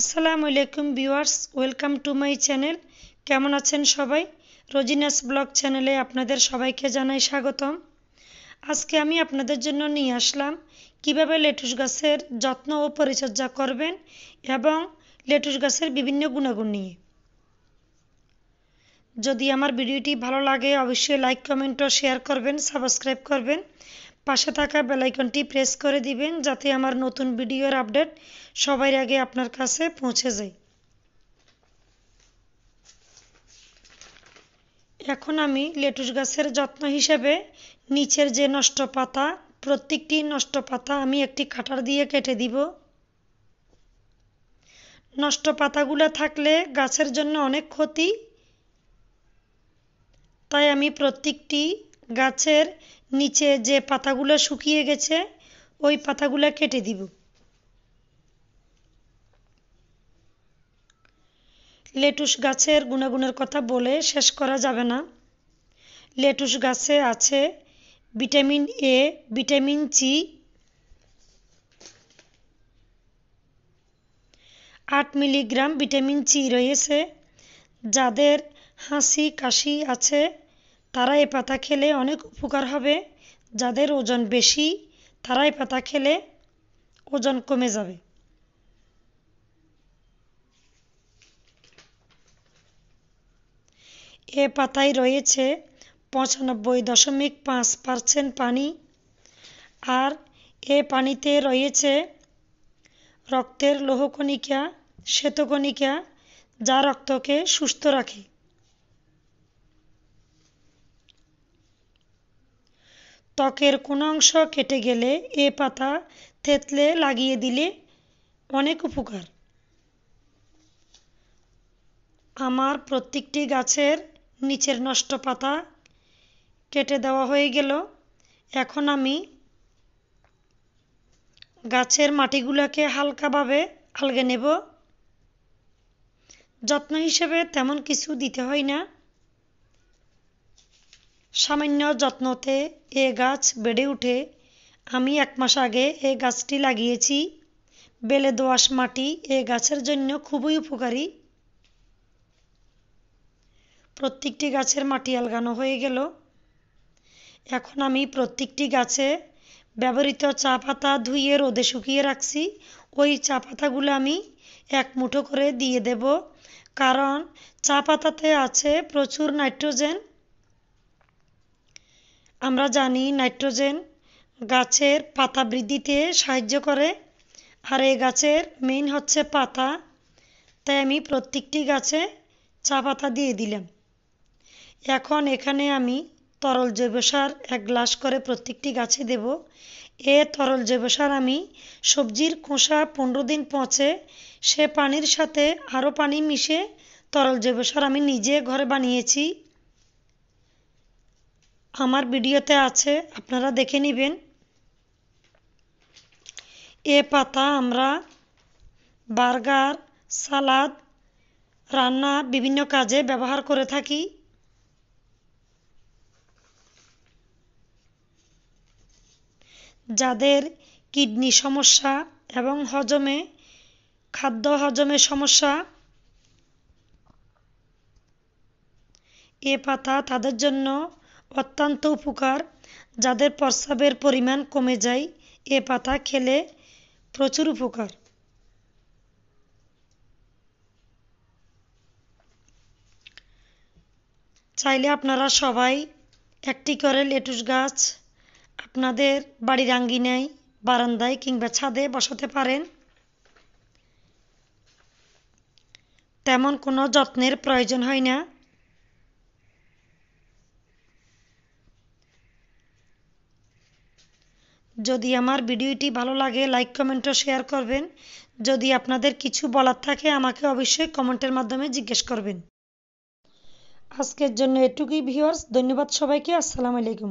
আসসালামু আলাইকুম viewers welcome to my channel কেমন আছেন সবাই রোজিনাস ব্লগ চ্যানেলে আপনাদের সবাইকে জানাই স্বাগতম আজকে আমি আপনাদের জন্য নিয়ে আসলাম কিভাবে লেটুস গাছের যত্ন ও পরিচর্যা করবেন এবং লেটুস গাছের বিভিন্ন গুণাগুণ নিয়ে যদি আমার ভিডিওটি ভালো লাগে অবশ্যই লাইক কমেন্ট ও শেয়ার করবেন সাবস্ক্রাইব করবেন পাশে থাকা বেলাইকনটি প্রেস করে দিবেন যাতে আমার নতুন ভিডিওর আপডেট সবাই আগে আপনার কাছে পৌঁছে যায় এখন আমি লেটুস গাছের যত্ন হিসেবে নিচের যে নষ্ট পাতা প্রত্যেকটি নষ্ট পাতা আমি একটি কাটার দিয়ে কেটে দিব নষ্ট পাতাগুলো থাকলে গাছের জন্য অনেক ক্ষতি তাই আমি প্রত্যেকটি গাছের নিচে যে পাতাগুলো শুকিয়ে গেছে ওই পাতাগুলো কেটে দিব লেটুস গাছের গুণাগুণের কথা বলে শেষ করা যাবে না লেটুস গাছে আছে ভিটামিন এ ভিটামিন সি আট মিলিগ্রাম ভিটামিন সি রয়েছে যাদের হাসি কাশি আছে তারা এ পাতা খেলে অনেক উপকার হবে যাদের ওজন বেশি তারা এ পাতা খেলে ওজন কমে যাবে এ পাতায় রয়েছে পঁচানব্বই দশমিক পাঁচ পার্সেন্ট পানি আর এ পানিতে রয়েছে রক্তের লোহকণিকা শ্বেতকণিকা যা রক্তকে সুস্থ রাখে ত্বকের কোনো অংশ কেটে গেলে এ পাতা থেতলে লাগিয়ে দিলে অনেক উপকার আমার প্রত্যেকটি গাছের নিচের নষ্ট পাতা কেটে দেওয়া হয়ে গেল এখন আমি গাছের মাটিগুলোকে হালকাভাবে আলগে নেব যত্ন হিসেবে তেমন কিছু দিতে হয় না সামান্য যত্নতে এ গাছ বেড়ে উঠে আমি এক মাস আগে এ গাছটি লাগিয়েছি বেলে দোয়াশ মাটি এ গাছের জন্য খুবই উপকারী প্রত্যেকটি গাছের মাটি আলগানো হয়ে গেল এখন আমি প্রত্যেকটি গাছে ব্যবহৃত চা পাতা ধুয়ে রোদে শুকিয়ে রাখছি ওই চা পাতাগুলো আমি এক মুঠো করে দিয়ে দেব কারণ চা পাতাতে আছে প্রচুর নাইট্রোজেন আমরা জানি নাইট্রোজেন গাছের পাতা বৃদ্ধিতে সাহায্য করে আর এই গাছের মেইন হচ্ছে পাতা তাই আমি প্রত্যেকটি গাছে চা পাতা দিয়ে দিলাম এখন এখানে আমি তরল জৈব সার এক গ্লাস করে প্রত্যেকটি গাছে দেব এ তরল জৈব সার আমি সবজির খোসা পনেরো দিন পচে সে পানির সাথে আরও পানি মিশে তরল জৈব সার আমি নিজে ঘরে বানিয়েছি আমার ভিডিওতে আছে আপনারা দেখে নেবেন এ পাতা আমরা বার্গার সালাদ রান্না বিভিন্ন কাজে ব্যবহার করে থাকি যাদের কিডনি সমস্যা এবং হজমে খাদ্য হজমে সমস্যা এ পাতা তাদের জন্য অত্যন্ত উপকার যাদের প্রস্রাবের পরিমাণ কমে যায় এ পাতা খেলে প্রচুর উপকার চাইলে আপনারা সবাই একটি করে লেটুস গাছ আপনাদের বাড়ির আঙ্গিনায় বারান্দায় কিংবা ছাদে বসাতে পারেন তেমন কোনো যত্নের প্রয়োজন হয় না যদি আমার ভিডিওটি ভালো লাগে লাইক কমেন্ট ও শেয়ার করবেন যদি আপনাদের কিছু বলার থাকে আমাকে অবশ্যই কমেন্টের মাধ্যমে জিজ্ঞেস করবেন আজকের জন্য এটুকুই ভিউয়ার্স ধন্যবাদ সবাইকে আসসালামু আলাইকুম